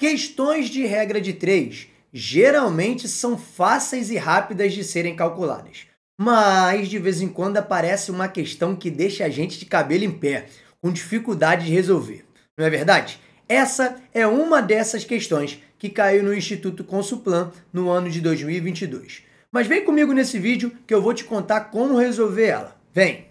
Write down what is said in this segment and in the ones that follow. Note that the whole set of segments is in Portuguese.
Questões de regra de 3 geralmente são fáceis e rápidas de serem calculadas, mas de vez em quando aparece uma questão que deixa a gente de cabelo em pé, com dificuldade de resolver. Não é verdade? Essa é uma dessas questões que caiu no Instituto Consuplan no ano de 2022. Mas vem comigo nesse vídeo que eu vou te contar como resolver ela. Vem!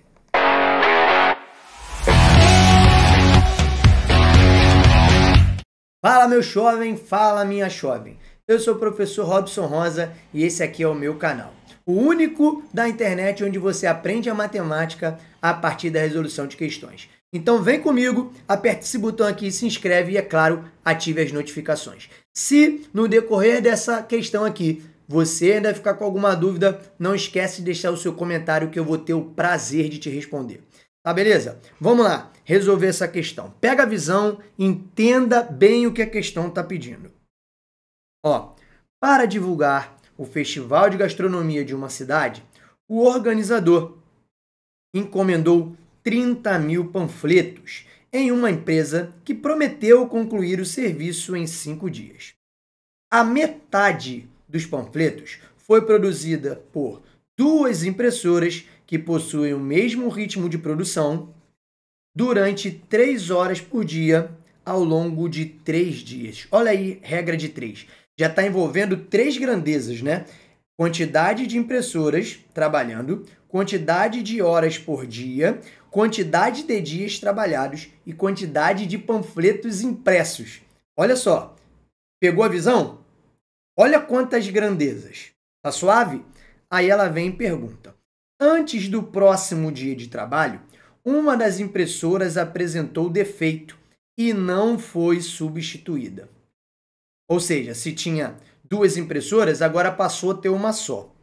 Fala meu jovem, fala minha jovem. Eu sou o professor Robson Rosa e esse aqui é o meu canal. O único da internet onde você aprende a matemática a partir da resolução de questões. Então vem comigo, aperte esse botão aqui, se inscreve e, é claro, ative as notificações. Se no decorrer dessa questão aqui você ainda ficar com alguma dúvida, não esquece de deixar o seu comentário que eu vou ter o prazer de te responder. Tá, beleza? Vamos lá resolver essa questão. Pega a visão, entenda bem o que a questão está pedindo. Ó, para divulgar o Festival de Gastronomia de uma cidade, o organizador encomendou 30 mil panfletos em uma empresa que prometeu concluir o serviço em cinco dias. A metade dos panfletos foi produzida por duas impressoras que possuem o mesmo ritmo de produção durante três horas por dia ao longo de três dias. Olha aí, regra de três. Já está envolvendo três grandezas, né? Quantidade de impressoras trabalhando, quantidade de horas por dia, quantidade de dias trabalhados e quantidade de panfletos impressos. Olha só, pegou a visão? Olha quantas grandezas. Tá suave? Aí ela vem e pergunta: Antes do próximo dia de trabalho, uma das impressoras apresentou defeito e não foi substituída. Ou seja, se tinha duas impressoras, agora passou a ter uma só.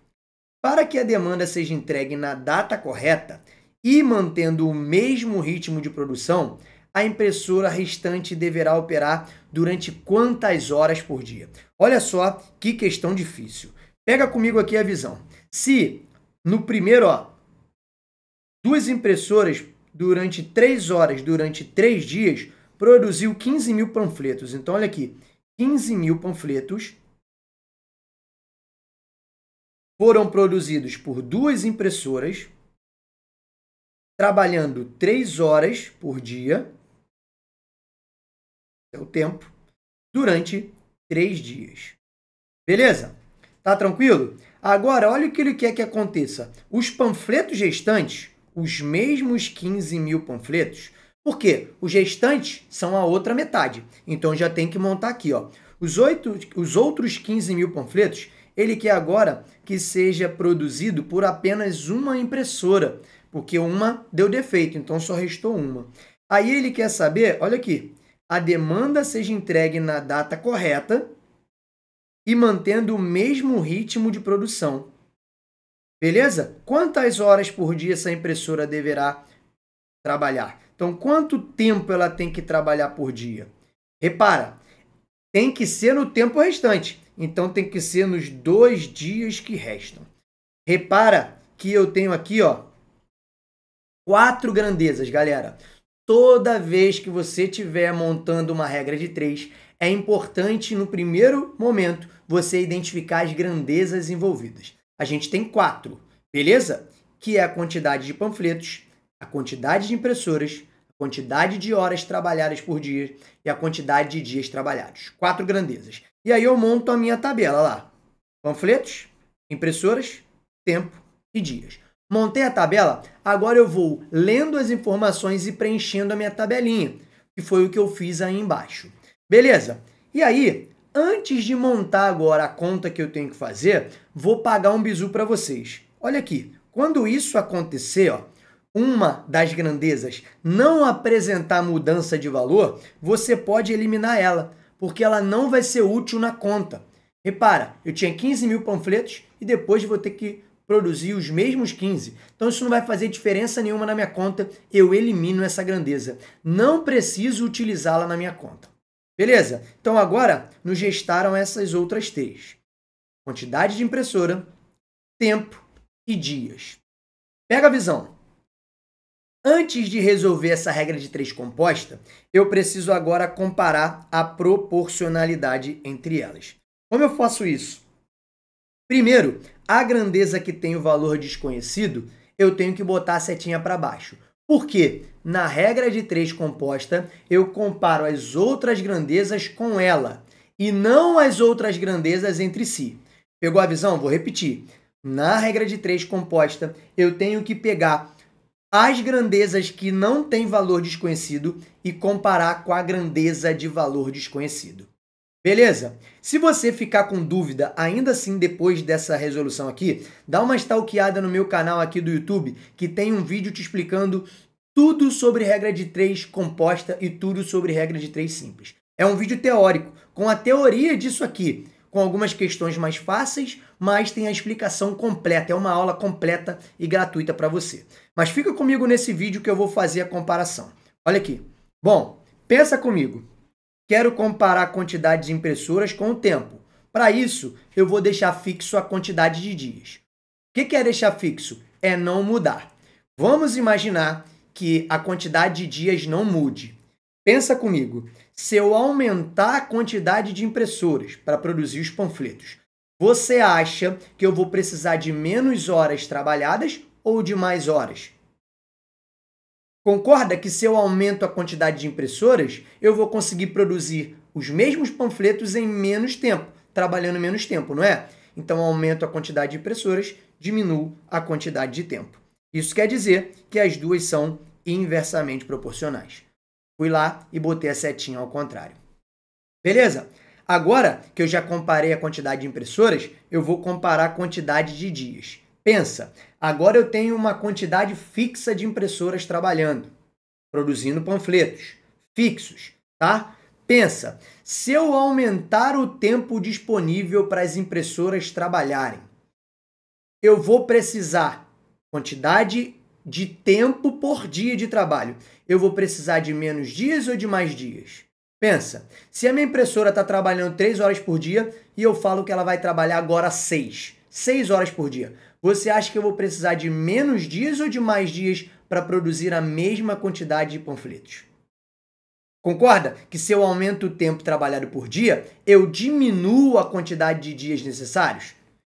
Para que a demanda seja entregue na data correta e mantendo o mesmo ritmo de produção, a impressora restante deverá operar durante quantas horas por dia? Olha só que questão difícil. Pega comigo aqui a visão. Se no primeiro, ó, duas impressoras durante três horas, durante três dias, produziu 15 mil panfletos. Então, olha aqui, 15 mil panfletos foram produzidos por duas impressoras, trabalhando três horas por dia, é o tempo, durante três dias. Beleza? Tá tranquilo? Agora, olha o que ele quer que aconteça. Os panfletos gestantes, os mesmos 15 mil panfletos, porque os restantes são a outra metade. Então já tem que montar aqui, ó. Os, oito os outros 15 mil panfletos, ele quer agora que seja produzido por apenas uma impressora, porque uma deu defeito, então só restou uma. Aí ele quer saber, olha aqui, a demanda seja entregue na data correta e mantendo o mesmo ritmo de produção. Beleza? Quantas horas por dia essa impressora deverá trabalhar? Então, quanto tempo ela tem que trabalhar por dia? Repara, tem que ser no tempo restante. Então, tem que ser nos dois dias que restam. Repara que eu tenho aqui, ó, quatro grandezas, galera. Toda vez que você estiver montando uma regra de três, é importante no primeiro momento você identificar as grandezas envolvidas. A gente tem quatro, beleza? Que é a quantidade de panfletos, a quantidade de impressoras, a quantidade de horas trabalhadas por dia e a quantidade de dias trabalhados. Quatro grandezas. E aí eu monto a minha tabela lá: panfletos, impressoras, tempo e dias. Montei a tabela, agora eu vou lendo as informações e preenchendo a minha tabelinha, que foi o que eu fiz aí embaixo. Beleza. E aí, antes de montar agora a conta que eu tenho que fazer, vou pagar um bizu para vocês. Olha aqui, quando isso acontecer, ó, uma das grandezas não apresentar mudança de valor, você pode eliminar ela, porque ela não vai ser útil na conta. Repara, eu tinha 15 mil panfletos e depois vou ter que produzir os mesmos 15. Então isso não vai fazer diferença nenhuma na minha conta, eu elimino essa grandeza. Não preciso utilizá-la na minha conta. Beleza? Então agora nos restaram essas outras três: quantidade de impressora, tempo e dias. Pega a visão. Antes de resolver essa regra de três composta, eu preciso agora comparar a proporcionalidade entre elas. Como eu faço isso? Primeiro, a grandeza que tem o valor desconhecido, eu tenho que botar a setinha para baixo. Porque na regra de três composta, eu comparo as outras grandezas com ela e não as outras grandezas entre si. Pegou a visão? Vou repetir. Na regra de três composta, eu tenho que pegar as grandezas que não têm valor desconhecido e comparar com a grandeza de valor desconhecido. Beleza? Se você ficar com dúvida, ainda assim depois dessa resolução aqui, dá uma stalkeada no meu canal aqui do YouTube, que tem um vídeo te explicando tudo sobre regra de 3 composta e tudo sobre regra de 3 simples. É um vídeo teórico, com a teoria disso aqui, com algumas questões mais fáceis, mas tem a explicação completa, é uma aula completa e gratuita para você. Mas fica comigo nesse vídeo que eu vou fazer a comparação. Olha aqui. Bom, pensa comigo. Quero comparar a quantidade de impressoras com o tempo. Para isso, eu vou deixar fixo a quantidade de dias. O que é deixar fixo? É não mudar. Vamos imaginar que a quantidade de dias não mude. Pensa comigo, se eu aumentar a quantidade de impressoras para produzir os panfletos, você acha que eu vou precisar de menos horas trabalhadas ou de mais horas? Concorda que se eu aumento a quantidade de impressoras, eu vou conseguir produzir os mesmos panfletos em menos tempo, trabalhando menos tempo, não é? Então aumento a quantidade de impressoras, diminuo a quantidade de tempo. Isso quer dizer que as duas são inversamente proporcionais. Fui lá e botei a setinha ao contrário. Beleza? Agora que eu já comparei a quantidade de impressoras, eu vou comparar a quantidade de dias. Pensa, agora eu tenho uma quantidade fixa de impressoras trabalhando, produzindo panfletos fixos, tá? Pensa, se eu aumentar o tempo disponível para as impressoras trabalharem, eu vou precisar quantidade de tempo por dia de trabalho. Eu vou precisar de menos dias ou de mais dias? Pensa, se a minha impressora está trabalhando 3 horas por dia e eu falo que ela vai trabalhar agora 6, 6 horas por dia. Você acha que eu vou precisar de menos dias ou de mais dias para produzir a mesma quantidade de panfletos? Concorda que se eu aumento o tempo trabalhado por dia, eu diminuo a quantidade de dias necessários?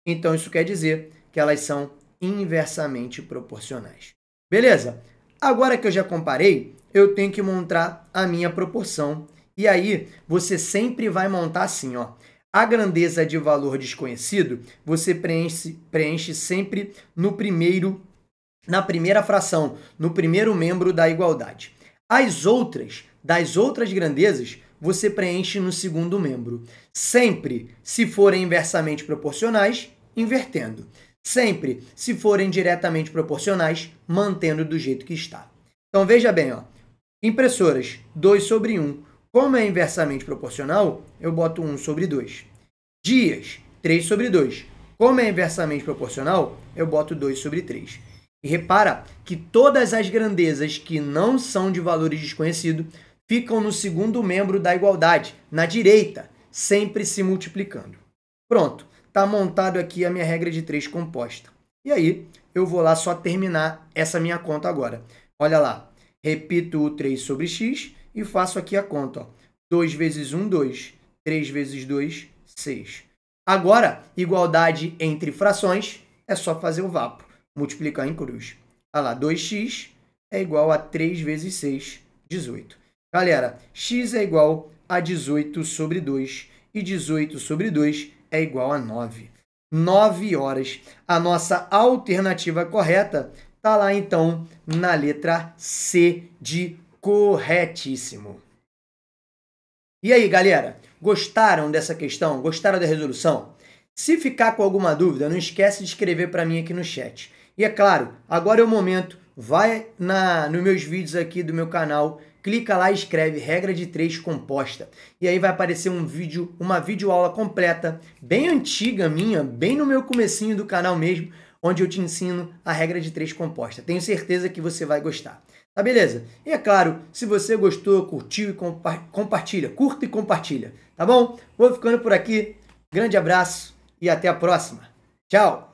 Então isso quer dizer que elas são inversamente proporcionais. Beleza? Agora que eu já comparei, eu tenho que montar a minha proporção. E aí, você sempre vai montar assim, ó. A grandeza de valor desconhecido você preenche, preenche sempre no primeiro, na primeira fração, no primeiro membro da igualdade. As outras, das outras grandezas, você preenche no segundo membro. Sempre, se forem inversamente proporcionais, invertendo. Sempre, se forem diretamente proporcionais, mantendo do jeito que está. Então veja bem, ó. Impressoras, 2 sobre 1. Como é inversamente proporcional, eu boto 1 sobre 2 dias, 3 sobre 2. Como é inversamente proporcional, eu boto 2 sobre 3. E repara que todas as grandezas que não são de valores desconhecidos ficam no segundo membro da igualdade, na direita, sempre se multiplicando. Pronto, está montado aqui a minha regra de 3 composta. E aí, eu vou lá só terminar essa minha conta agora. Olha lá, repito o 3 sobre x e faço aqui a conta. Ó. 2 vezes 1, 2. 3 vezes 2, 6. Agora, igualdade entre frações, é só fazer o vapo, multiplicar em cruz. Olha lá, 2x é igual a 3 vezes 6, 18. Galera, x é igual a 18 sobre 2 e 18 sobre 2 é igual a 9. 9 horas. A nossa alternativa correta está lá, então, na letra C de corretíssimo. E aí, galera? Gostaram dessa questão? Gostaram da resolução? Se ficar com alguma dúvida, não esquece de escrever para mim aqui no chat. E é claro, agora é o momento, vai na nos meus vídeos aqui do meu canal, clica lá e escreve regra de três composta. E aí vai aparecer um vídeo, uma videoaula completa, bem antiga minha, bem no meu comecinho do canal mesmo, onde eu te ensino a regra de três composta. Tenho certeza que você vai gostar. Tá beleza? E é claro, se você gostou, curtiu e compa compartilha, curta e compartilha, tá bom? Vou ficando por aqui. Grande abraço e até a próxima. Tchau.